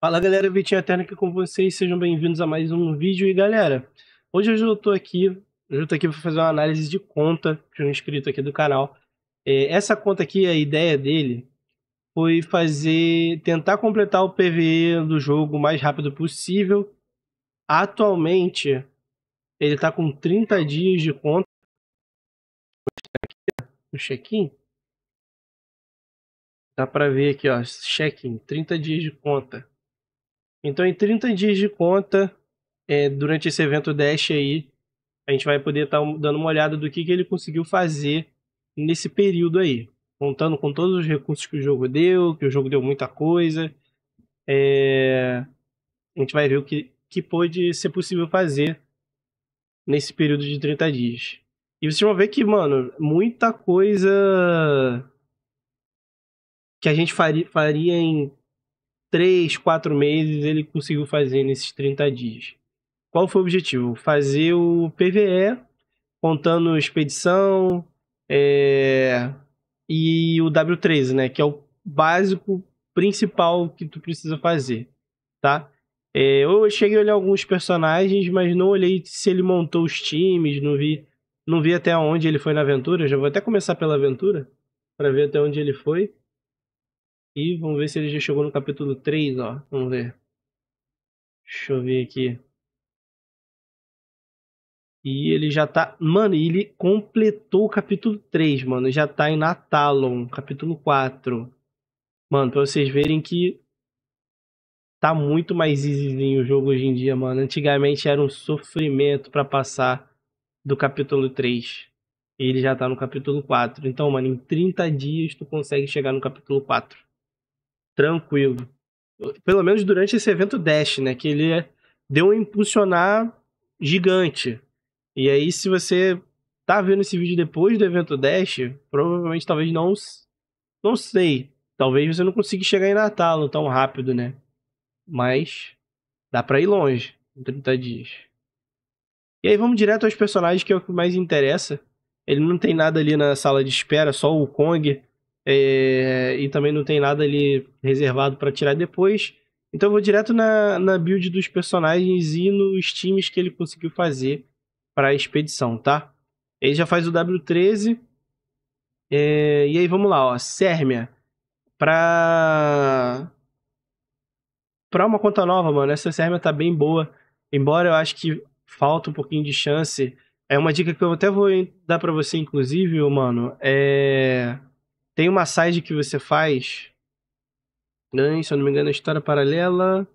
Fala galera, Vitinho Eterno aqui com vocês, sejam bem-vindos a mais um vídeo e galera, hoje eu estou aqui, eu estou aqui para fazer uma análise de conta de um inscrito aqui do canal. É, essa conta aqui, a ideia dele foi fazer, tentar completar o PVE do jogo o mais rápido possível. Atualmente, ele está com 30 dias de conta. Aqui, no check-in. Dá para ver aqui, ó, check-in, 30 dias de conta. Então, em 30 dias de conta, é, durante esse evento Dash aí, a gente vai poder estar tá dando uma olhada do que, que ele conseguiu fazer nesse período aí. Contando com todos os recursos que o jogo deu, que o jogo deu muita coisa. É... A gente vai ver o que, que pôde ser possível fazer nesse período de 30 dias. E vocês vão ver que, mano, muita coisa que a gente faria, faria em três, quatro meses ele conseguiu fazer nesses 30 dias. Qual foi o objetivo? Fazer o PVE, contando expedição é, e o W13, né? Que é o básico principal que tu precisa fazer, tá? É, eu cheguei a olhar alguns personagens, mas não olhei se ele montou os times, não vi, não vi até onde ele foi na aventura. Eu já vou até começar pela aventura para ver até onde ele foi. E vamos ver se ele já chegou no capítulo 3, ó. Vamos ver. Deixa eu ver aqui. E ele já tá. Mano, ele completou o capítulo 3, mano. Já tá em Natalon, capítulo 4. Mano, pra vocês verem que. Tá muito mais easy o jogo hoje em dia, mano. Antigamente era um sofrimento para passar do capítulo 3. E ele já tá no capítulo 4. Então, mano, em 30 dias tu consegue chegar no capítulo 4 tranquilo. Pelo menos durante esse evento Dash, né? Que ele deu um impulsionar gigante. E aí, se você tá vendo esse vídeo depois do evento Dash, provavelmente talvez não. Não sei. Talvez você não consiga chegar em Natal tão rápido, né? Mas dá pra ir longe em 30 dias. E aí vamos direto aos personagens, que é o que mais interessa. Ele não tem nada ali na sala de espera, só o Kong. É, e também não tem nada ali reservado para tirar depois. Então eu vou direto na, na build dos personagens e nos times que ele conseguiu fazer para a expedição, tá? Ele já faz o W13. É, e aí vamos lá, ó. Sérmia. Pra. Pra uma conta nova, mano. Essa Sérmia tá bem boa. Embora eu acho que falta um pouquinho de chance. É uma dica que eu até vou dar para você, inclusive, mano. É tem uma side que você faz. Né, se eu não me engano, é história paralela.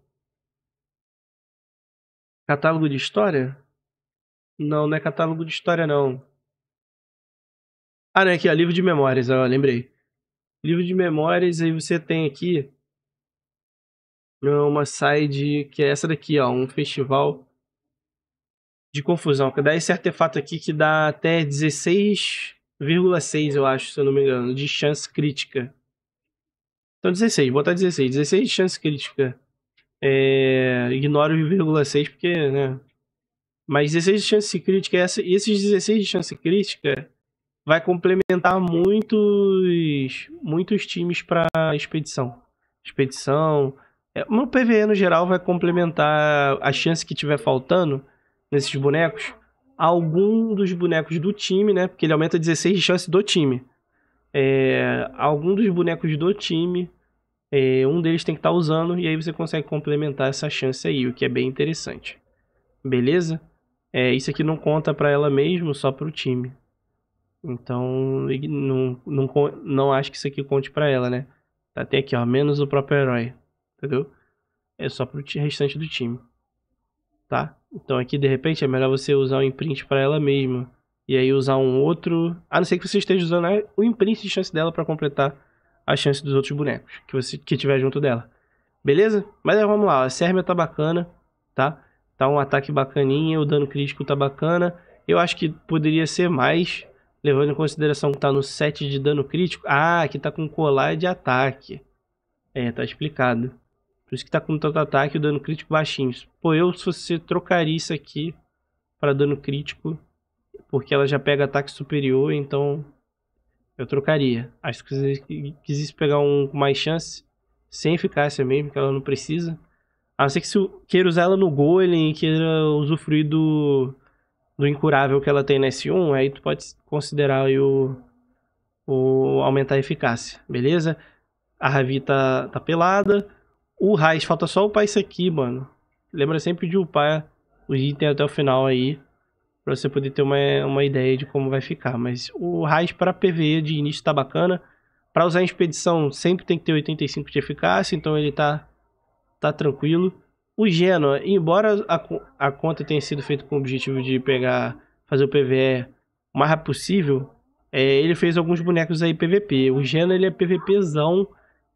Catálogo de história? Não, não é catálogo de história, não. Ah, não, é aqui, ó, livro de memórias, ó, lembrei. Livro de memórias, aí você tem aqui é uma side que é essa daqui, ó, um festival de confusão, que dá esse artefato aqui que dá até 16 0,6, eu acho, se eu não me engano, de chance crítica. Então 16, vou botar 16. 16 de chance crítica. É, ignoro o 1,6 porque, né? Mas 16 de chance crítica, é essa, esses 16 de chance crítica vai complementar muitos muitos times para expedição. Expedição, é, no PVE no geral vai complementar a chance que tiver faltando nesses bonecos algum dos bonecos do time, né? Porque ele aumenta 16 de chance do time. É, algum dos bonecos do time, é, um deles tem que estar tá usando, e aí você consegue complementar essa chance aí, o que é bem interessante. Beleza? É, isso aqui não conta para ela mesmo, só para o time. Então, não, não, não acho que isso aqui conte para ela, né? Tá até aqui, ó, menos o próprio herói, entendeu? É só para o restante do time tá? Então aqui de repente é melhor você usar o imprint para ela mesma e aí usar um outro, a não ser que você esteja usando né, o imprint de chance dela para completar a chance dos outros bonecos que você que tiver junto dela. Beleza? Mas aí, é, vamos lá, a Sérmia tá bacana, tá? Tá um ataque bacaninha, o dano crítico tá bacana. Eu acho que poderia ser mais, levando em consideração que tá no 7 de dano crítico. Ah, aqui tá com colar de ataque. É, tá explicado. Por isso que tá com tanto ataque e o dano crítico baixinho. Pô, eu se você trocaria isso aqui para dano crítico, porque ela já pega ataque superior, então eu trocaria. Acho que se quisesse pegar um com mais chance, sem eficácia mesmo, que ela não precisa. A não ser que se queira usar ela no golem e queira usufruir do, do incurável que ela tem na S1, aí tu pode considerar o, o aumentar a eficácia, beleza? A Ravi tá, tá pelada. O Raiz, falta só upar isso aqui, mano. Lembra sempre de upar os itens até o final aí. Pra você poder ter uma, uma ideia de como vai ficar. Mas o Raiz para PVE de início tá bacana. Para usar em expedição sempre tem que ter 85 de eficácia. Então ele tá, tá tranquilo. O Genoa, embora a, a conta tenha sido feita com o objetivo de pegar, fazer o PVE o mais rápido possível, é, ele fez alguns bonecos aí PVP. O Genoa ele é PVPzão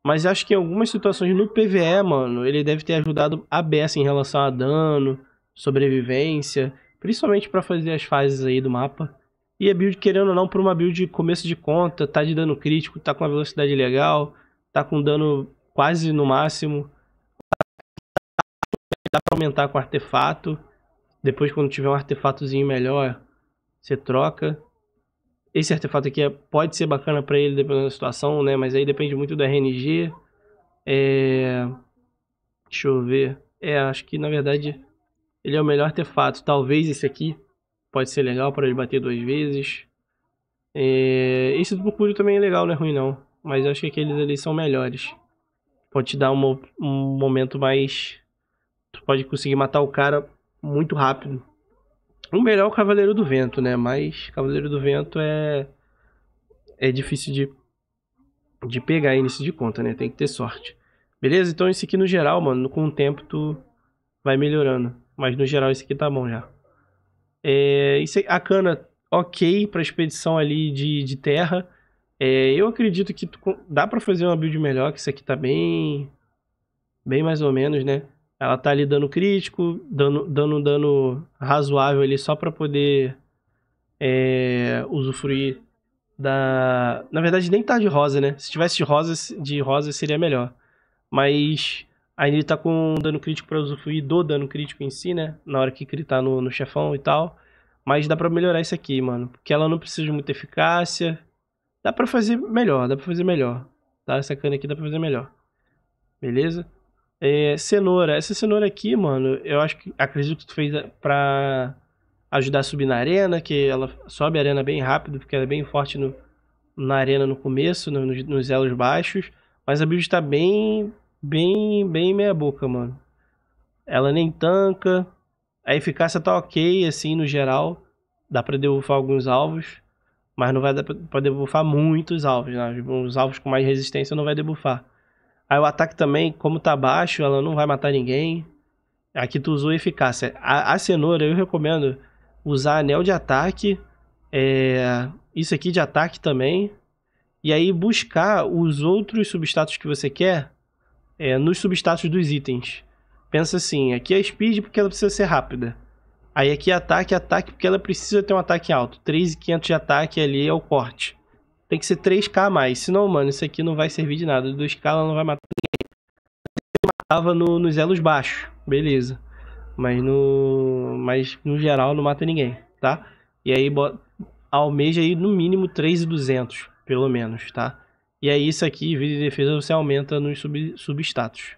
mas acho que em algumas situações no PVE, mano, ele deve ter ajudado a beça assim, em relação a dano, sobrevivência, principalmente para fazer as fases aí do mapa. E a build, querendo ou não, por uma build de começo de conta, tá de dano crítico, tá com uma velocidade legal, tá com dano quase no máximo. Dá pra aumentar com artefato. Depois, quando tiver um artefatozinho melhor, você troca esse artefato aqui é, pode ser bacana para ele, dependendo da situação, né? Mas aí depende muito do RNG. É... Deixa eu ver. É, acho que na verdade ele é o melhor artefato. Talvez esse aqui pode ser legal para ele bater duas vezes. É... Esse do Purpúrio também é legal, não é ruim não. Mas eu acho que aqueles ali são melhores. Pode te dar um, um momento mais... Tu pode conseguir matar o cara muito rápido. O melhor é o Cavaleiro do Vento, né? Mas Cavaleiro do Vento é. É difícil de, de pegar início de conta, né? Tem que ter sorte. Beleza? Então esse aqui no geral, mano, com o tempo tu vai melhorando. Mas no geral esse aqui tá bom já. É, isso a cana, ok pra expedição ali de, de terra. É, eu acredito que tu, dá para fazer uma build melhor, que isso aqui tá bem. Bem mais ou menos, né? Ela tá ali dando crítico, dando um dano razoável ali só para poder é, usufruir da, na verdade nem tá de rosa, né? Se tivesse de rosa, de rosa seria melhor. Mas aí ele tá com um dano crítico para usufruir do dano crítico em si, né? Na hora que ele tá no, no chefão e tal. Mas dá para melhorar isso aqui, mano. Porque ela não precisa de muita eficácia. Dá para fazer melhor, dá pra fazer melhor. Tá? Essa cana aqui dá pra fazer melhor. Beleza? É, cenoura. Essa cenoura aqui, mano, eu acho que acredito que tu fez pra ajudar a subir na arena, que ela sobe a arena bem rápido, porque ela é bem forte no, na arena no começo, no, nos, nos elos baixos. Mas a build tá bem, bem, bem meia boca, mano. Ela nem tanca. A eficácia tá ok, assim, no geral. Dá pra debuffar alguns alvos. Mas não vai dar pra, debuffar muitos alvos, né? Os alvos com mais resistência não vai debuffar. Aí o ataque também, como tá baixo, ela não vai matar ninguém. Aqui tu usou eficácia. A, a cenoura, eu recomendo usar anel de ataque, é, isso aqui de ataque também. E aí buscar os outros substatos que você quer é, nos substatos dos itens. Pensa assim, aqui é speed porque ela precisa ser rápida. Aí aqui é ataque, ataque porque ela precisa ter um ataque alto. 3.500 de ataque ali é o corte. Tem que ser 3K a mais. Senão, mano, isso aqui não vai servir de nada. 2K ela não vai matar ninguém. Eu matava no, nos elos baixos. Beleza. Mas no. Mas no geral não mata ninguém, tá? E aí bota, almeja aí no mínimo 3,200, pelo menos, tá? E aí isso aqui, vida de defesa, você aumenta nos sub, substatus.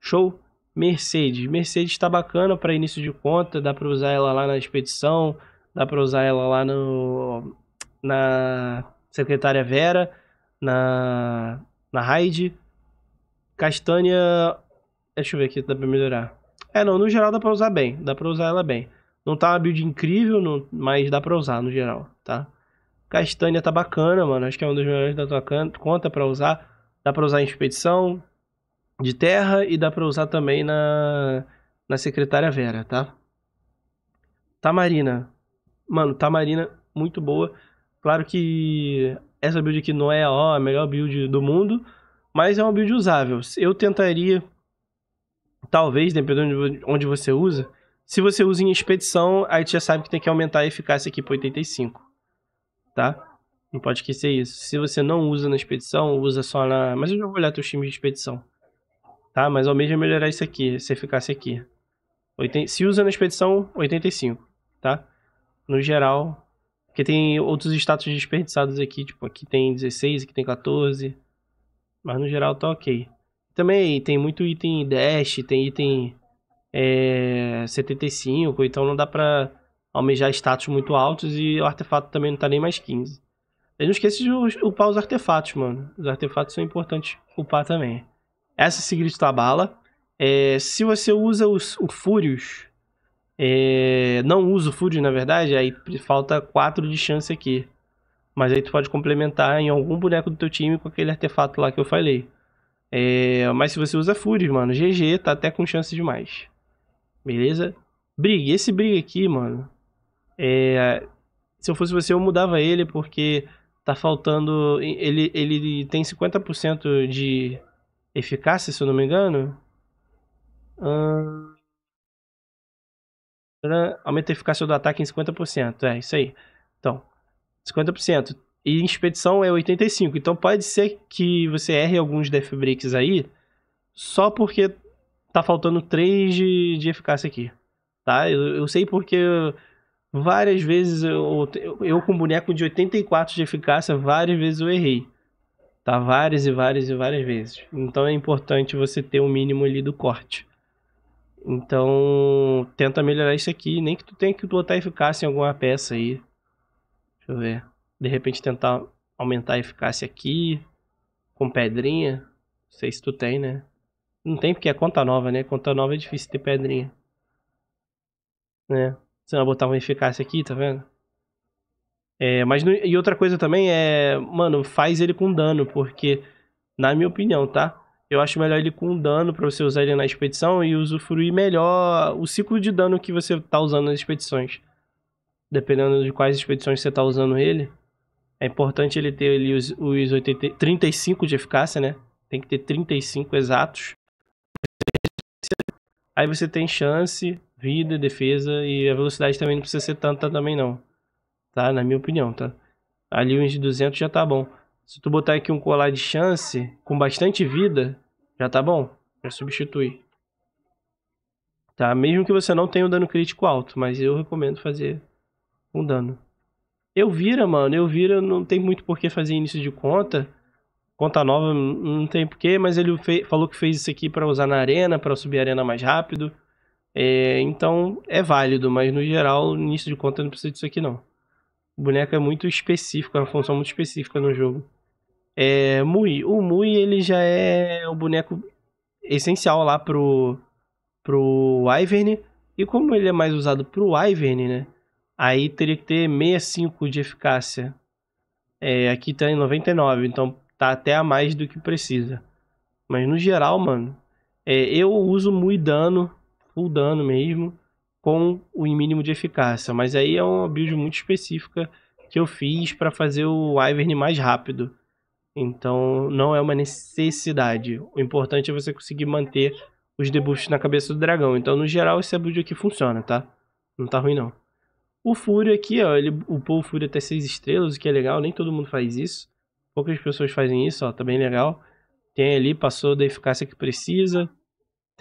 Show? Mercedes. Mercedes tá bacana para início de conta, dá para usar ela lá na expedição, dá para usar ela lá no na secretária Vera, na, na Hyde. Castanha. Deixa eu ver aqui, dá pra melhorar. É, não, no geral dá pra usar bem. Dá pra usar ela bem. Não tá uma build incrível, não, mas dá pra usar no geral, tá? Castanha tá bacana, mano. Acho que é um dos melhores da tua conta pra usar. Dá pra usar em expedição de terra e dá pra usar também na, na secretária Vera, tá? Tamarina. Mano, Tamarina muito boa. Claro que essa build aqui não é ó, a melhor build do mundo, mas é uma build usável. Eu tentaria, talvez, dependendo de onde você usa, se você usa em expedição, aí você já sabe que tem que aumentar a eficácia aqui para 85, tá? Não pode esquecer isso. Se você não usa na expedição, usa só na... Mas eu já vou olhar teu time de expedição, tá? Mas ao mesmo é melhorar isso aqui, essa eficácia aqui. Se usa na expedição, 85, tá? No geral, porque tem outros status desperdiçados aqui, tipo, aqui tem 16, aqui tem 14. Mas no geral tá ok. Também tem muito item dash, tem item é, 75, então não dá pra almejar status muito altos e o artefato também não tá nem mais 15. E não esqueça de upar os artefatos, mano. Os artefatos são importantes upar também. Essa é a Sigrid Tabala. É, se você usa os, o Fúrios, é, não uso food, na verdade, aí falta 4 de chance aqui. Mas aí tu pode complementar em algum boneco do teu time com aquele artefato lá que eu falei. É, mas se você usa food, mano, GG tá até com chance demais. Beleza? Brigue. Esse brigue aqui, mano. É, se eu fosse você, eu mudava ele porque tá faltando. Ele, ele tem 50% de eficácia, se eu não me engano. Hum, Aumenta a eficácia do ataque em 50%. É, isso aí. Então, 50%. E em expedição é 85%. Então pode ser que você erre alguns death breaks aí só porque tá faltando 3 de, de eficácia aqui. Tá? Eu, eu sei porque várias vezes eu, eu, eu com boneco de 84 de eficácia, várias vezes eu errei. Tá? Várias e várias e várias vezes. Então é importante você ter o um mínimo ali do corte. Então, tenta melhorar isso aqui. Nem que tu tenha que botar eficácia em alguma peça aí. Deixa eu ver. De repente tentar aumentar a eficácia aqui. Com pedrinha. Não sei se tu tem, né? Não tem porque é conta nova, né? Conta nova é difícil ter pedrinha. Né? Você vai botar uma eficácia aqui, tá vendo? É, mas no, e outra coisa também é, mano, faz ele com dano, porque, na minha opinião, tá? Eu acho melhor ele com dano para você usar ele na expedição e usufruir melhor o ciclo de dano que você tá usando nas expedições. Dependendo de quais expedições você tá usando ele. É importante ele ter ali os, os 80, 35 de eficácia, né? Tem que ter 35 exatos. Aí você tem chance, vida, defesa e a velocidade também não precisa ser tanta também não. Tá? Na minha opinião, tá? Ali uns 200 já tá bom. Se tu botar aqui um colar de chance com bastante vida, já tá bom. Já substitui. Tá? Mesmo que você não tenha um dano crítico alto, mas eu recomendo fazer um dano. Eu vira, mano, eu vira, não tem muito por que fazer início de conta. Conta nova não tem porquê, mas ele falou que fez isso aqui para usar na arena, para subir a arena mais rápido. É, então é válido, mas no geral, início de conta não precisa disso aqui não. O boneco é muito específico, é uma função muito específica no jogo. É, Mui. O Mui, ele já é o boneco essencial lá pro, pro Ivern. E como ele é mais usado pro Ivern, né? Aí teria que ter 65 de eficácia. É, aqui tá em 99, então tá até a mais do que precisa. Mas no geral, mano, é, eu uso Mui dano, full dano mesmo com o mínimo de eficácia. Mas aí é uma build muito específica que eu fiz para fazer o Ivern mais rápido. Então não é uma necessidade. O importante é você conseguir manter os debuffs na cabeça do dragão. Então, no geral, esse build aqui funciona, tá? Não tá ruim, não. O Fúrio aqui, ó, ele upou o Fúrio até 6 estrelas, o que é legal, nem todo mundo faz isso. Poucas pessoas fazem isso, ó, tá bem legal. Tem ali, passou da eficácia que precisa,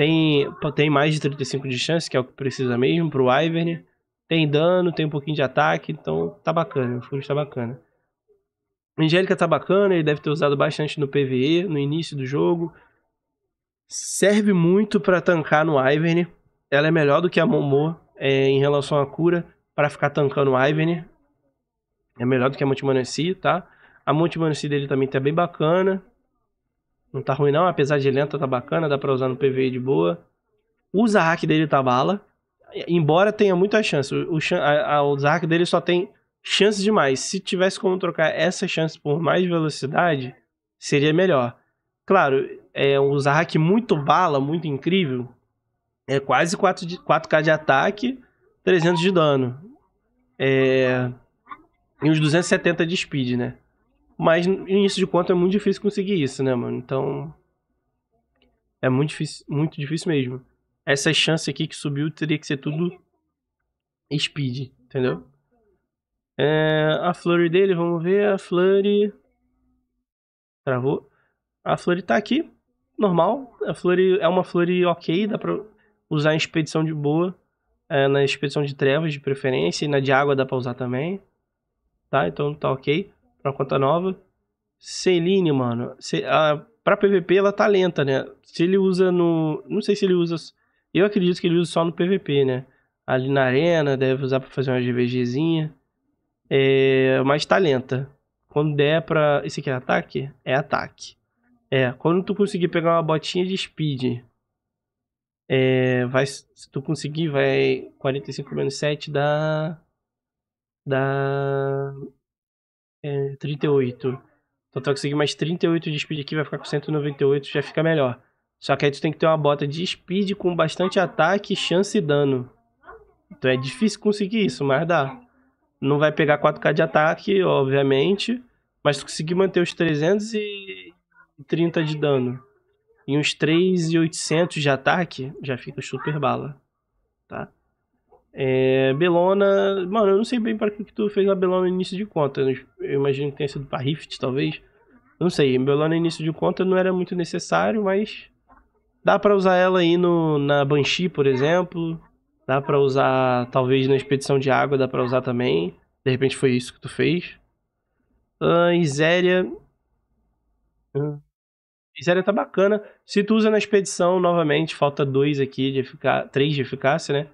tem, tem mais de 35 de chance, que é o que precisa mesmo pro Ivern. Tem dano, tem um pouquinho de ataque, então tá bacana, o Furious tá bacana. Angélica tá bacana, ele deve ter usado bastante no PVE, no início do jogo. Serve muito para tancar no Ivern. Ela é melhor do que a Momo é, em relação à cura para ficar tancando o Ivern. É melhor do que a Monte Manassi, tá? A Monte Manassi dele também tá bem bacana. Não tá ruim não, apesar de lenta, tá bacana, dá pra usar no PVE de boa. Usa hack dele tá bala. Embora tenha muita chance. O, a, a, os hack dele só tem chance demais. Se tivesse como trocar essa chance por mais velocidade, seria melhor. Claro, é um hack muito bala, muito incrível. É quase 4 de, 4k de ataque, 300 de dano. É, e uns 270 de speed, né? Mas início de conta é muito difícil conseguir isso, né, mano? Então. É muito difícil, muito difícil mesmo. Essa chance aqui que subiu teria que ser tudo speed, entendeu? É, a flor dele, vamos ver. A flor. Travou. A flor tá aqui. Normal. A flor é uma flor ok, dá pra usar em expedição de boa. É, na expedição de trevas de preferência. E na de água dá pra usar também. Tá? Então tá ok uma conta nova. Celine, mano, a, pra PVP ela tá lenta, né? Se ele usa no. Não sei se ele usa. Eu acredito que ele usa só no PVP, né? Ali na arena, deve usar pra fazer uma GVGzinha. É, mas tá lenta. Quando der pra. Esse aqui é ataque? É ataque. É, quando tu conseguir pegar uma botinha de speed. É, vai, se tu conseguir, vai 45 menos 7 dá. dá é, 38. Então tu conseguir mais 38 de speed aqui, vai ficar com 198, já fica melhor. Só que aí tu tem que ter uma bota de speed com bastante ataque, chance e dano. Então é difícil conseguir isso, mas dá. Não vai pegar 4k de ataque, obviamente, mas tu conseguir manter os 330 de dano e uns 3.800 de ataque, já fica super bala, tá? É, Belona. Mano, eu não sei bem para que, que tu fez a Belona no início de conta. Eu imagino que tenha sido para Rift, talvez. não sei. Belona no início de conta não era muito necessário, mas. Dá para usar ela aí no, na Banshee, por exemplo. Dá para usar, talvez, na expedição de água, dá para usar também. De repente foi isso que tu fez. Uh, Iséria. Iséria tá bacana. Se tu usa na expedição novamente, falta dois aqui de eficácia, três de eficácia, né?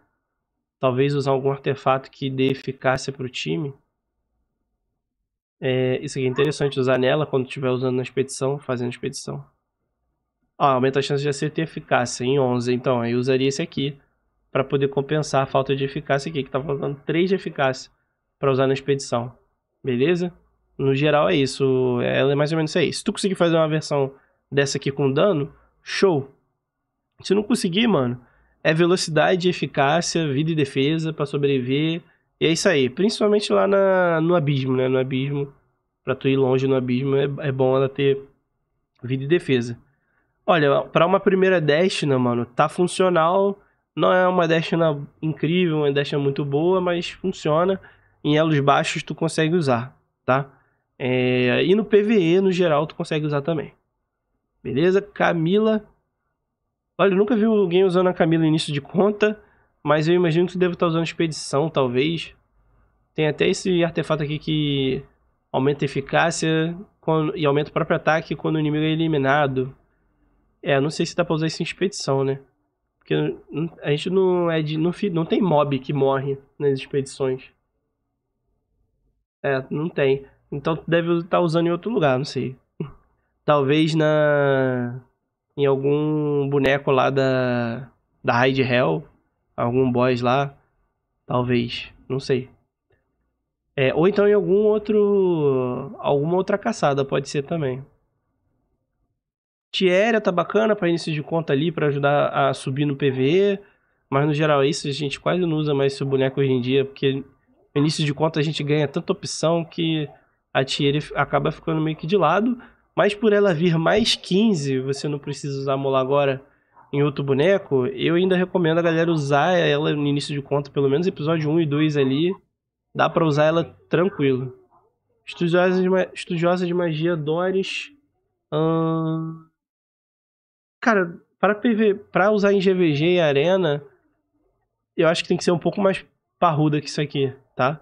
talvez usar algum artefato que dê eficácia para o time. É, isso aqui é interessante usar nela quando estiver usando na expedição, fazendo expedição. Ah, aumenta a chance de acertar eficácia em 11, então eu usaria esse aqui para poder compensar a falta de eficácia aqui, que tá faltando 3 de eficácia para usar na expedição. Beleza? No geral é isso, é, ela é mais ou menos isso aí. Se tu conseguir fazer uma versão dessa aqui com dano, show. Se não conseguir, mano, é velocidade, eficácia, vida e defesa para sobreviver. E é isso aí. Principalmente lá na, no abismo, né? No abismo. Pra tu ir longe no abismo é, é bom ela ter vida e defesa. Olha, para uma primeira destina, né, mano, tá funcional. Não é uma destina incrível, uma destina muito boa, mas funciona. Em elos baixos tu consegue usar, tá? É, e no PVE, no geral, tu consegue usar também. Beleza? Camila Olha, eu nunca vi alguém usando a Camila no início de conta, mas eu imagino que você deve estar usando expedição, talvez. Tem até esse artefato aqui que aumenta a eficácia e aumenta o próprio ataque quando o inimigo é eliminado. É, não sei se dá pra usar isso em expedição, né? Porque a gente não é de. Não, não tem mob que morre nas expedições. É, não tem. Então deve estar usando em outro lugar, não sei. Talvez na em algum boneco lá da da Raid Hell, algum boss lá, talvez, não sei. É, ou então em algum outro alguma outra caçada pode ser também. Tiéria tá bacana para início de conta ali para ajudar a subir no PVE, mas no geral é isso, a gente quase não usa mais esse boneco hoje em dia, porque no início de conta a gente ganha tanta opção que a tiéria acaba ficando meio que de lado. Mas por ela vir mais 15, você não precisa usar a mola agora em outro boneco, eu ainda recomendo a galera usar ela no início de conta, pelo menos episódio 1 e 2 ali. Dá para usar ela tranquilo. Estudiosa de, ma... Estudiosa de magia Doris. Hum... Cara, para PV... pra usar em GVG e Arena, eu acho que tem que ser um pouco mais parruda que isso aqui, tá?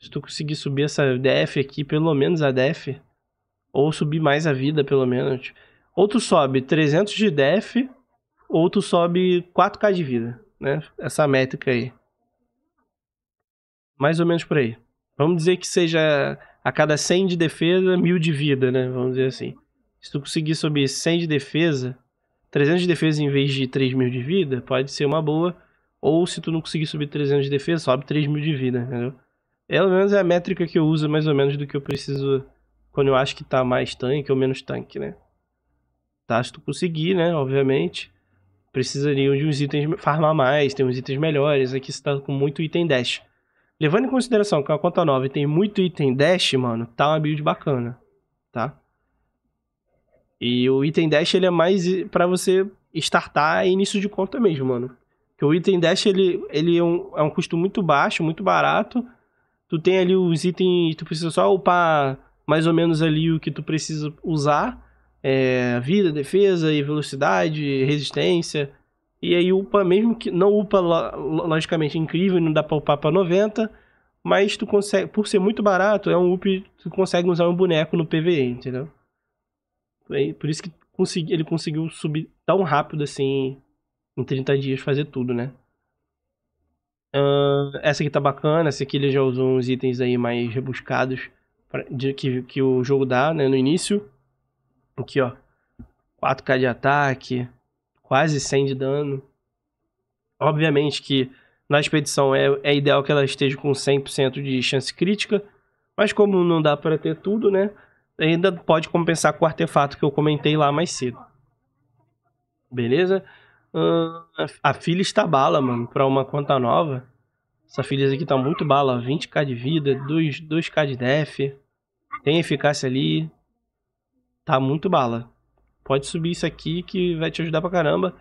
Se tu conseguir subir essa DF aqui, pelo menos a DF, ou subir mais a vida, pelo menos. Ou tu sobe 300 de def, ou tu sobe 4k de vida, né? Essa métrica aí. Mais ou menos por aí. Vamos dizer que seja a cada 100 de defesa, 1000 de vida, né? Vamos dizer assim. Se tu conseguir subir 100 de defesa, 300 de defesa em vez de 3000 de vida, pode ser uma boa. Ou se tu não conseguir subir 300 de defesa, sobe 3000 de vida, entendeu? Pelo menos é a métrica que eu uso, mais ou menos, do que eu preciso quando eu acho que tá mais tanque ou menos tanque, né? Tá, se tu conseguir, né? Obviamente. Precisariam de uns itens, farmar mais, tem uns itens melhores. Aqui você tá com muito item dash. Levando em consideração que a conta 9 tem muito item dash, mano, tá uma build bacana, tá? E o item dash, ele é mais para você startar início de conta mesmo, mano. Que o item dash, ele, ele é, um, é um custo muito baixo, muito barato. Tu tem ali os itens, tu precisa só upar mais ou menos ali o que tu precisa usar. É, vida, defesa e velocidade, resistência. E aí upa, mesmo que não upa logicamente incrível, não dá pra upar pra 90, mas tu consegue, por ser muito barato, é um up, tu consegue usar um boneco no PVE, entendeu? Por isso que consegui, ele conseguiu subir tão rápido assim, em 30 dias, fazer tudo, né? Uh, essa aqui tá bacana, essa aqui ele já usou uns itens aí mais rebuscados de, que, que o jogo dá né, no início. Aqui, ó. 4k de ataque, quase 100 de dano. Obviamente que na expedição é, é ideal que ela esteja com 100% de chance crítica, mas como não dá para ter tudo, né? Ainda pode compensar com o artefato que eu comentei lá mais cedo. Beleza? Uh, a filha está bala, mano, para uma conta nova. Essa filha aqui tá muito bala, 20k de vida, 2, 2k de def. Tem eficácia ali. Tá muito bala. Pode subir isso aqui que vai te ajudar pra caramba.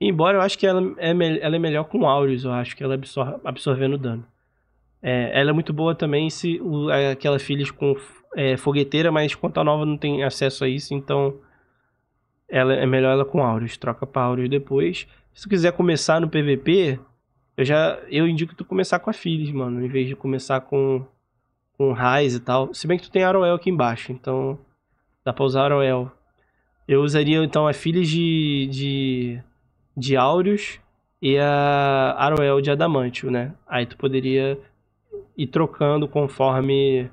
Embora eu acho que ela é, ela é melhor com Aureus, eu acho que ela absorvendo dano. É, ela é muito boa também se aquelas aquela com é, fogueteira, mas conta nova não tem acesso a isso, então ela é melhor ela com Aureus. Troca para Aureus depois. Se quiser começar no PVP, eu já eu indico tu começar com a Philips, mano, em vez de começar com com Rise e tal. Se bem que tu tem Aroel aqui embaixo, então dá pra usar Aroel. Eu usaria então a Philips de de de Áureos e a Aroel de Adamantio, né? Aí tu poderia ir trocando conforme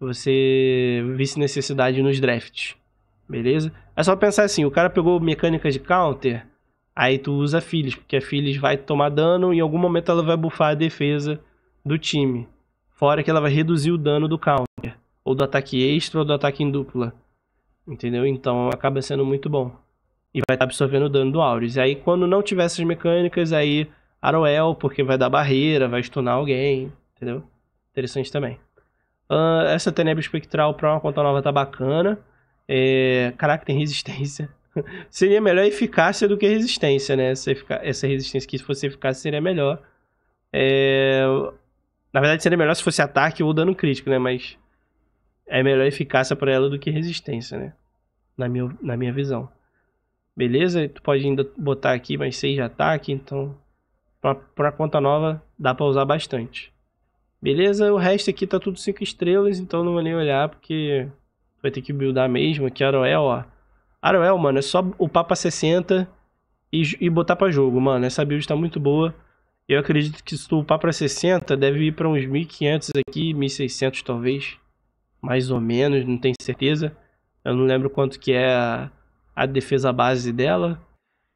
você visse necessidade nos drafts. Beleza? É só pensar assim, o cara pegou mecânicas de counter, Aí tu usa Phyllis, porque a Phyllis vai tomar dano e em algum momento ela vai bufar a defesa do time. Fora que ela vai reduzir o dano do counter. Ou do ataque extra ou do ataque em dupla. Entendeu? Então acaba sendo muito bom. E vai estar tá absorvendo o dano do Auris. E aí quando não tiver essas mecânicas, aí Aroel, porque vai dar barreira, vai stunar alguém. Entendeu? Interessante também. Uh, essa Tenebra Espectral para é uma conta nova tá bacana. É, caraca, tem resistência seria melhor eficácia do que resistência, né? Essa, essa resistência que se fosse eficácia seria melhor. É... Na verdade, seria melhor se fosse ataque ou dano crítico, né? Mas é melhor eficácia para ela do que resistência, né? Na minha, na minha visão. Beleza? Tu pode ainda botar aqui mais 6 de ataque, então para conta nova dá para usar bastante. Beleza? O resto aqui tá tudo 5 estrelas, então não vou nem olhar porque vai ter que buildar mesmo. Que hora é, ó. Aruel mano, é só o Papa 60 e, e botar para jogo, mano. Essa build tá muito boa. Eu acredito que se tu upar pra 60, deve ir para uns 1500 aqui, 1600 talvez. Mais ou menos, não tenho certeza. Eu não lembro quanto que é a, a defesa base dela.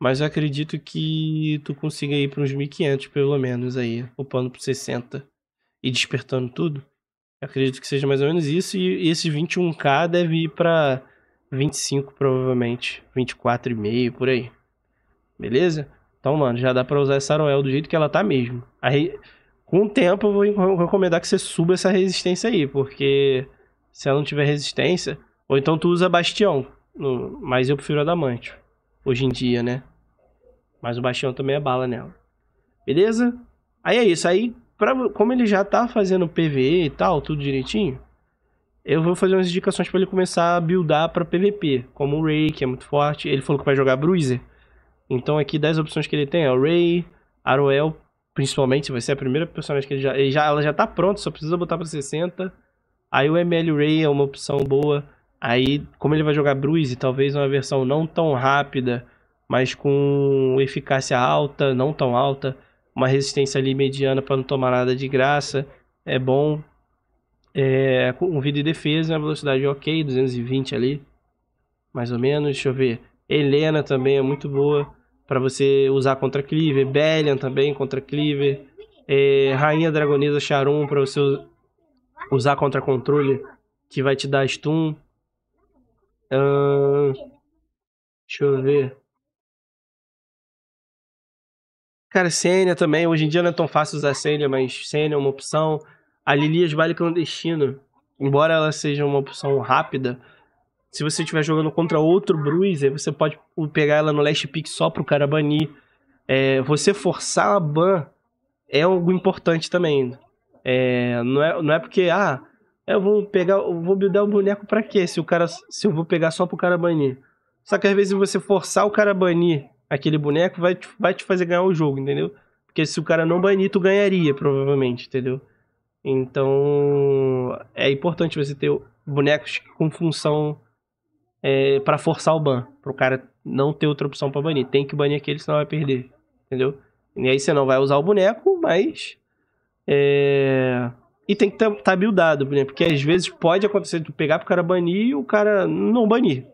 Mas eu acredito que tu consiga ir para uns 1500 pelo menos aí, upando pro 60 e despertando tudo. Eu acredito que seja mais ou menos isso. E esse 21k deve ir para 25 provavelmente, e meio por aí. Beleza? Então, mano, já dá para usar essa Aroel do jeito que ela tá mesmo. Aí, com o tempo, eu vou recomendar que você suba essa resistência aí, porque se ela não tiver resistência... Ou então tu usa Bastião, no... mas eu prefiro Adamantio, hoje em dia, né? Mas o Bastião também é bala nela. Beleza? Aí é isso, aí pra... como ele já tá fazendo PVE e tal, tudo direitinho eu vou fazer umas indicações para ele começar a buildar para PVP, como o Ray, que é muito forte. Ele falou que vai jogar Bruiser. Então aqui 10 opções que ele tem, é o Ray, Aroel, principalmente, vai ser a primeira personagem que ele já, ele já ela já tá pronta, só precisa botar para 60. Aí o ML Ray é uma opção boa. Aí, como ele vai jogar Bruise, talvez uma versão não tão rápida, mas com eficácia alta, não tão alta, uma resistência ali mediana para não tomar nada de graça, é bom. É, com vida e defesa, a velocidade é ok, 220 ali, mais ou menos. Deixa eu ver. Helena também é muito boa para você usar contra Cleaver. Belian também contra Cleaver. É, Rainha Dragonesa Charum para você usar contra controle, que vai te dar stun. Uh, deixa eu ver. Cara, Sênia também. Hoje em dia não é tão fácil usar Sênia, mas Sênia é uma opção a Lilias Vale Clandestino, embora ela seja uma opção rápida, se você estiver jogando contra outro Bruiser, você pode pegar ela no Last Pick só pro cara banir. É, você forçar a ban é algo importante também. É, não, é, não é porque, ah, eu vou pegar, eu vou buildar um boneco para quê? Se o cara, se eu vou pegar só pro cara banir. Só que às vezes você forçar o cara a banir aquele boneco vai te, vai te fazer ganhar o jogo, entendeu? Porque se o cara não banir, tu ganharia, provavelmente, entendeu? Então é importante você ter bonecos com função é, para forçar o ban, para o cara não ter outra opção para banir. Tem que banir aquele, senão vai perder, entendeu? E aí você não vai usar o boneco, mas é... e tem que estar tá, tá buildado, né? porque às vezes pode acontecer tu pegar pro cara banir e o cara não banir.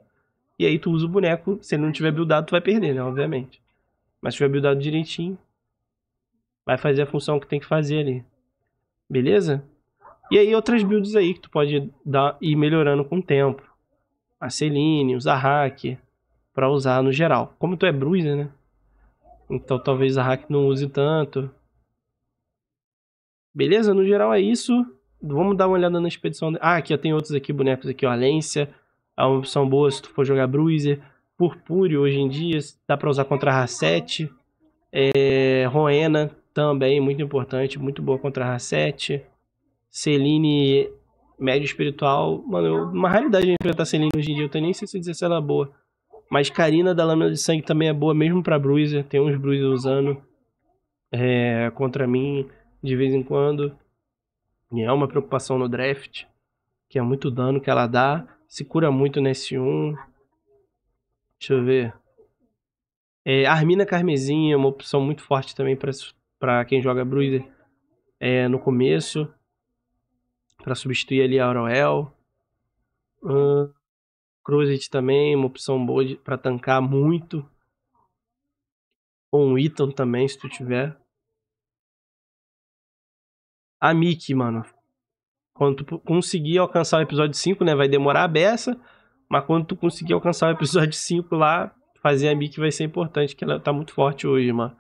E aí tu usa o boneco, se ele não tiver buildado, tu vai perder, né? Obviamente. Mas se tiver buildado direitinho, vai fazer a função que tem que fazer ali. Beleza? E aí outras builds aí que tu pode dar, ir melhorando com o tempo. A Celine, usar hack, para usar no geral. Como tu é bruiser, né? Então talvez a hack não use tanto. Beleza? No geral é isso. Vamos dar uma olhada na expedição. Ah, aqui tem outros aqui, bonecos aqui, Alência. é uma opção boa se tu for jogar bruiser. Purpúrio hoje em dia, dá pra usar contra a Rassete. É, Roena também muito importante, muito boa contra a 7 Celine, médio espiritual. Mano, eu, uma raridade de enfrentar Celine hoje em dia. Eu tenho nem sei se dizer se ela é boa. Mas Karina da Lâmina de Sangue também é boa, mesmo pra Bruiser. Tem uns Bruiser usando é, contra mim de vez em quando. E é uma preocupação no draft, que é muito dano que ela dá. Se cura muito nesse 1. Deixa eu ver. É, Armina Carmezinha é uma opção muito forte também para para quem joga Bruiser é, no começo, para substituir ali a Auroel. Uh, Cruzit também, uma opção boa para tancar muito. Ou um Itan também, se tu tiver. A Mickey, mano. Quando tu conseguir alcançar o episódio 5, né? Vai demorar a beça. Mas quando tu conseguir alcançar o episódio 5 lá, fazer a Mickey vai ser importante, que ela tá muito forte hoje, mano.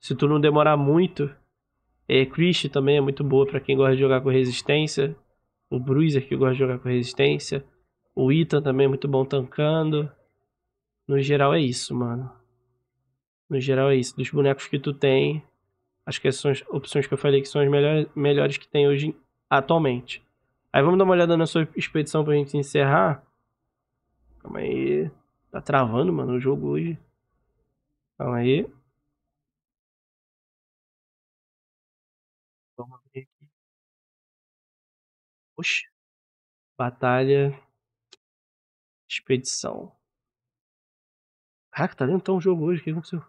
Se tu não demorar muito. É, também é muito boa para quem gosta de jogar com resistência. O Bruiser que gosta de jogar com resistência. O Ethan também é muito bom tancando. No geral é isso, mano. No geral é isso. Dos bonecos que tu tem, acho que essas são as opções que eu falei que são as melhores, melhores que tem hoje atualmente. Aí vamos dar uma olhada na sua expedição pra gente encerrar. Calma aí. Tá travando, mano, o jogo hoje. Calma aí. Oxi. Batalha. Expedição. Caraca, tá lentão o jogo hoje. O que aconteceu?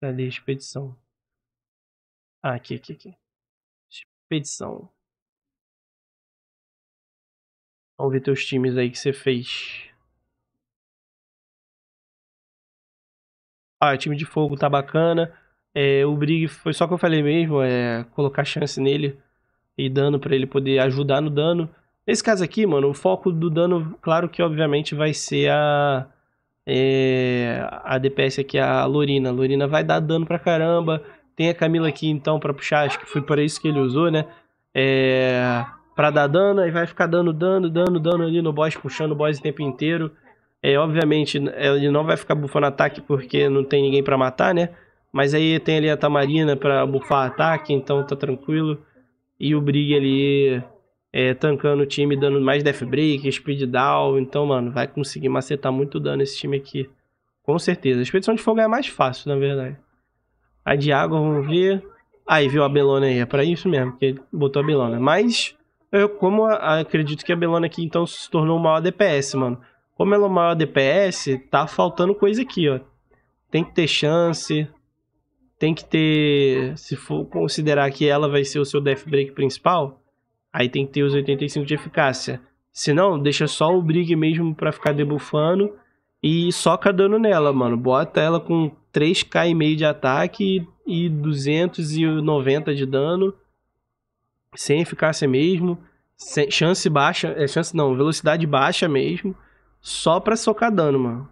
Cadê expedição? Ah, aqui, aqui, aqui. Expedição. Vamos ver teus times aí que você fez. Ah, time de fogo tá bacana. É, o Brig foi só que eu falei mesmo, é colocar chance nele e dano para ele poder ajudar no dano. Nesse caso aqui, mano, o foco do dano, claro que obviamente vai ser a é, a DPS aqui, a Lorina. A Lorina vai dar dano pra caramba. Tem a Camila aqui então para puxar, acho que foi para isso que ele usou, né? É, para dar dano, e vai ficar dando dano, dando, dano ali no boss, puxando o boss o tempo inteiro. É, obviamente, ele não vai ficar bufando ataque porque não tem ninguém para matar, né? Mas aí tem ali a Tamarina para bufar ataque, então tá tranquilo e o Brig ali é, tancando o time, dando mais death break, speed down. Então, mano, vai conseguir macetar muito dano esse time aqui. Com certeza. A expedição de fogo é mais fácil, na verdade. A de água, vamos ver. Aí, viu a Belona aí. É pra isso mesmo, porque botou a Belona. Mas, eu como acredito que a Belona aqui, então, se tornou uma DPS, mano. Como ela é uma DPS, tá faltando coisa aqui, ó. Tem que ter chance tem que ter, se for considerar que ela vai ser o seu death break principal, aí tem que ter os 85 de eficácia. Se não, deixa só o Brig mesmo para ficar debufando e soca dano nela, mano. Bota ela com 3k e meio de ataque e 290 de dano. Sem eficácia mesmo, sem, chance baixa, é chance não, velocidade baixa mesmo, só pra socar dano, mano.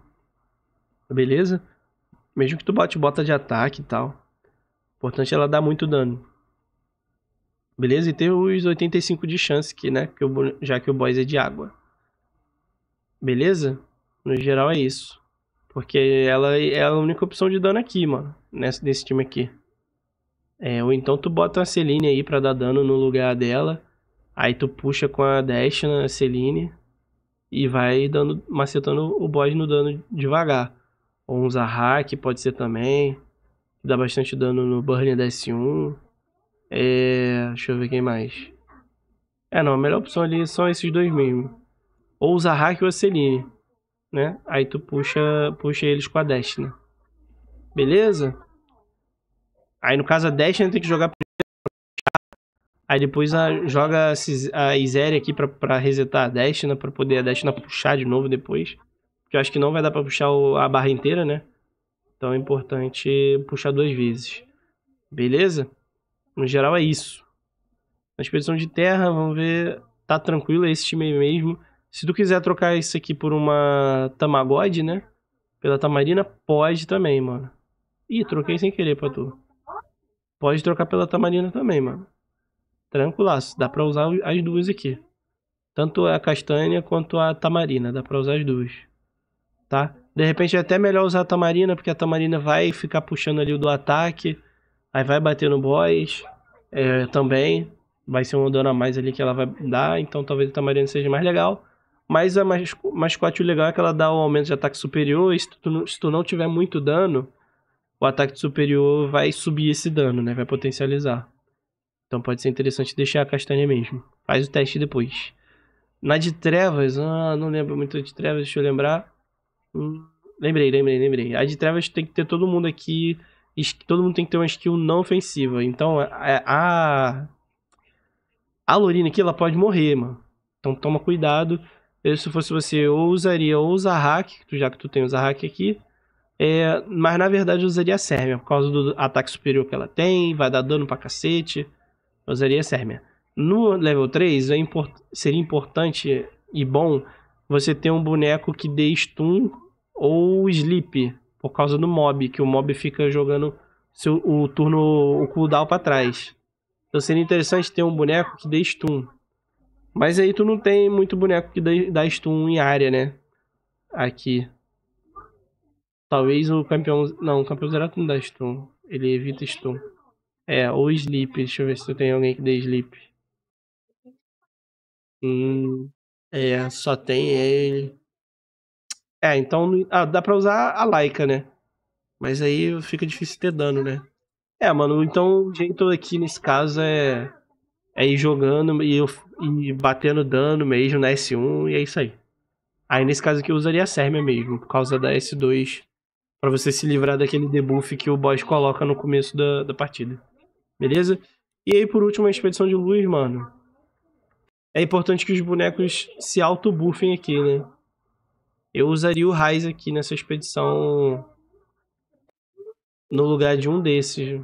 Beleza? Mesmo que tu bote bota de ataque e tal importante é ela dar muito dano. Beleza? E ter os 85 de chance que, né? Que eu, já que o boss é de água. Beleza? No geral é isso. Porque ela é, é a única opção de dano aqui, mano. Nesse, nesse time aqui. É, ou então tu bota a Celine aí pra dar dano no lugar dela. Aí tu puxa com a Dash na Celine. E vai dando, macetando o boss no dano devagar. Ou um Zahar, que pode ser também. Dá bastante dano no Burn ds 1 É... Deixa eu ver quem mais. É, não. A melhor opção ali são esses dois mesmo. Ou usa Hack ou a Celine. Né? Aí tu puxa, puxa eles com a Destina, né? Beleza? Aí no caso a Destina né, tem que jogar Aí depois a, joga a Isere aqui pra, pra resetar a Destina, né? pra poder a Destina puxar de novo depois. Porque eu acho que não vai dar pra puxar o, a barra inteira, né? Então é importante puxar duas vezes. Beleza? No geral é isso. Na expedição de terra, vamos ver. Tá tranquilo, é esse time aí mesmo. Se tu quiser trocar isso aqui por uma Tamagode, né? Pela Tamarina, pode também, mano. Ih, troquei sem querer pra tu. Pode trocar pela Tamarina também, mano. Tranquilaço, dá pra usar as duas aqui. Tanto a castanha quanto a tamarina, dá pra usar as duas. Tá? De repente é até melhor usar a Tamarina, porque a Tamarina vai ficar puxando ali o do ataque. Aí vai bater no boss. É, também. Vai ser um dano a mais ali que ela vai dar. Então talvez a Tamarina seja mais legal. Mas a mascote, o legal é que ela dá o um aumento de ataque superior. E se tu, não, se tu não tiver muito dano, o ataque superior vai subir esse dano, né? Vai potencializar. Então pode ser interessante deixar a castanha mesmo. Faz o teste depois. Na de trevas, ah, não lembro muito de trevas, deixa eu lembrar. Hum, lembrei, lembrei, lembrei. A de trevas tem que ter todo mundo aqui. Todo mundo tem que ter uma skill não ofensiva. Então é, é, a. A Lorina aqui, ela pode morrer, mano. Então toma cuidado. Eu, se fosse você, eu usaria ou usar hack, já que tu tem usar hack aqui. É, mas na verdade eu usaria a Sérmia, por causa do ataque superior que ela tem, vai dar dano pra cacete. Eu usaria a Sérmia. No level 3 é import seria importante e bom você tem um boneco que dê stun ou sleep, por causa do mob, que o mob fica jogando seu, o turno, o cooldown pra trás. Então seria interessante ter um boneco que dê stun. Mas aí tu não tem muito boneco que dá stun em área, né? Aqui. Talvez o campeão... Não, o campeão zerato não dá stun. Ele evita stun. É, ou sleep. Deixa eu ver se eu tenho alguém que dê sleep. Hum, é, só tem ele. É, então. Ah, dá pra usar a Laika, né? Mas aí fica difícil ter dano, né? É, mano, então o jeito aqui nesse caso é, é ir jogando e, e batendo dano mesmo na S1 e é isso aí. Aí nesse caso aqui eu usaria a Sérmia mesmo, por causa da S2, para você se livrar daquele debuff que o boss coloca no começo da, da partida. Beleza? E aí por último a Expedição de Luz, mano. É importante que os bonecos se auto-buffem aqui, né? Eu usaria o Raiz aqui nessa expedição no lugar de um desses.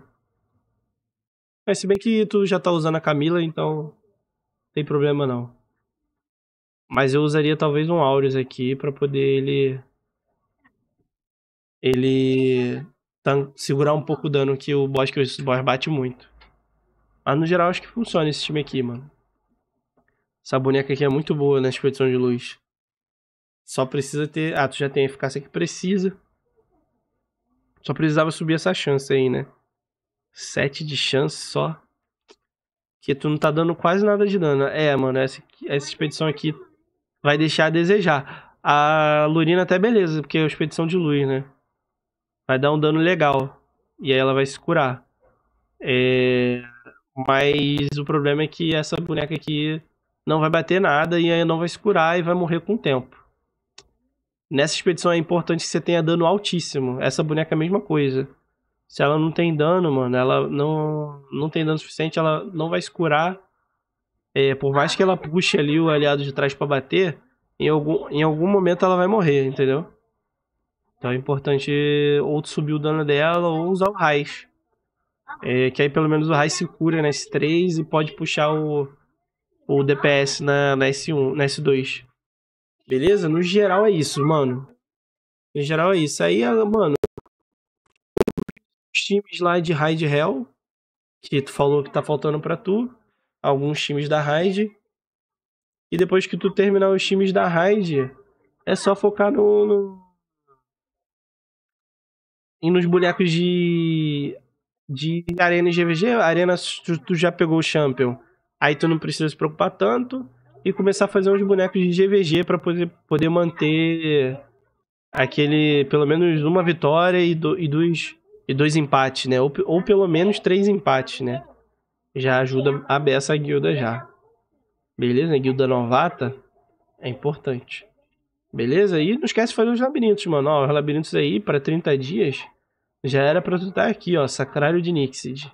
Mas se bem que tu já tá usando a Camila, então não tem problema não. Mas eu usaria talvez um Aureus aqui para poder ele ele segurar um pouco o dano que o boss que o boss bate muito. Mas no geral acho que funciona esse time aqui, mano. Essa boneca aqui é muito boa na expedição de luz. Só precisa ter... Ah, tu já tem a eficácia que precisa. Só precisava subir essa chance aí, né? 7 de chance só. Que tu não tá dando quase nada de dano. É, mano, essa, essa expedição aqui vai deixar a desejar. A Lurina até beleza, porque é uma expedição de luz, né? Vai dar um dano legal. E aí ela vai se curar. É... Mas o problema é que essa boneca aqui não vai bater nada e aí não vai se curar e vai morrer com o tempo. Nessa expedição é importante que você tenha dano altíssimo. Essa boneca é a mesma coisa. Se ela não tem dano, mano, ela não, não tem dano suficiente, ela não vai se curar. É, por mais que ela puxe ali o aliado de trás para bater, em algum, em algum momento ela vai morrer, entendeu? Então é importante ou subir o dano dela ou usar o Raiz. É, que aí pelo menos o Raiz se cura nas três e pode puxar o, o DPS na, na, S1, na S2. Beleza? No geral é isso, mano. No geral é isso. Aí, ah, mano, os times lá de Raid Hell, que tu falou que tá faltando para tu, alguns times da Raid. E depois que tu terminar os times da Raid, é só focar no, no... E nos bonecos de de Arena GVG, Arena tu, tu já pegou o Champion. Aí tu não precisa se preocupar tanto e começar a fazer uns bonecos de GVG para poder, poder manter aquele pelo menos uma vitória e, do, e, dois, e dois empates, né? Ou, ou pelo menos três empates, né? Já ajuda a beça a guilda já. Beleza? A guilda novata é importante. Beleza? E não esquece de fazer os labirintos, mano. Ó, os labirintos aí para 30 dias já era para tu estar tá aqui, ó, Sacrário de Nixid.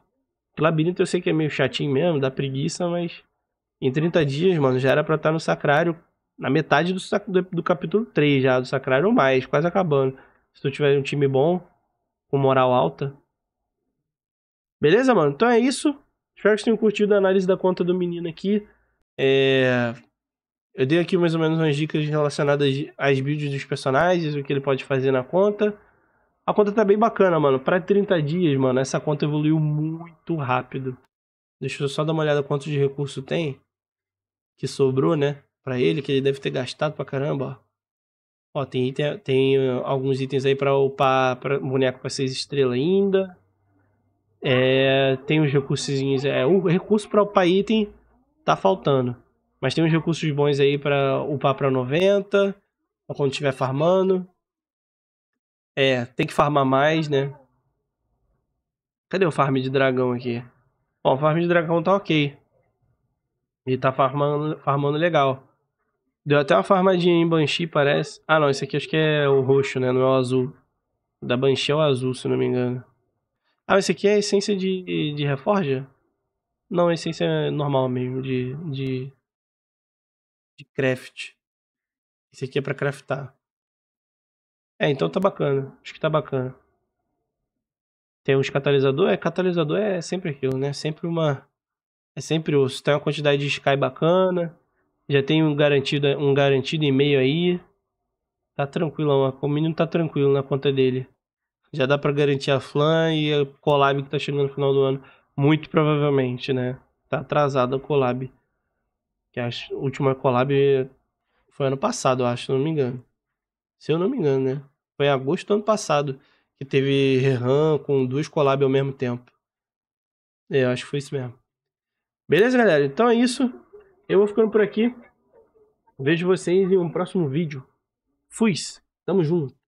Labirinto eu sei que é meio chatinho mesmo, dá preguiça, mas em 30 dias, mano, já era pra estar tá no Sacrário, na metade do, do, do capítulo 3 já, do Sacrário ou mais, quase acabando. Se tu tiver um time bom, com moral alta. Beleza, mano? Então é isso. Espero que vocês tenham curtido a análise da conta do menino aqui. É... Eu dei aqui mais ou menos umas dicas relacionadas às builds dos personagens, o que ele pode fazer na conta. A conta tá bem bacana, mano. Pra 30 dias, mano, essa conta evoluiu muito rápido. Deixa eu só dar uma olhada quanto de recurso tem. Que sobrou, né? Pra ele, que ele deve ter gastado pra caramba, ó. Ó, tem, item, tem eh, alguns itens aí pra upar pra, boneco pra 6 estrelas ainda. É, tem os recursos. É, o recurso pra upar item tá faltando. Mas tem uns recursos bons aí pra upar pra 90. Pra quando estiver farmando. É, tem que farmar mais, né? Cadê o farm de dragão aqui? Bom, o farm de dragão tá ok. Ele tá farmando, farmando legal. Deu até uma farmadinha em Banshee, parece. Ah, não, esse aqui acho que é o roxo, né? Não é o azul. da Banshee é o azul, se não me engano. Ah, esse aqui é a essência de, de Reforja? Não, a essência é normal mesmo, de, de, de craft. Esse aqui é pra craftar. É, então tá bacana. Acho que tá bacana. Tem uns catalisador, é catalisador é sempre aquilo, né? Sempre uma é sempre osso. Tem uma quantidade de Sky bacana. Já tem um garantido, um garantido e-mail aí. Tá tranquilão, o menino tá tranquilo na conta dele. Já dá para garantir a Flan e a Collab que tá chegando no final do ano. Muito provavelmente, né? Tá atrasada a Collab. Que a última Collab foi ano passado, eu acho, se não me engano se eu não me engano, né? Foi em agosto do ano passado que teve Rehan com duas collabs ao mesmo tempo. É, eu acho que foi isso mesmo. Beleza, galera? Então é isso. Eu vou ficando por aqui. Vejo vocês em um próximo vídeo. Fui! Tamo junto!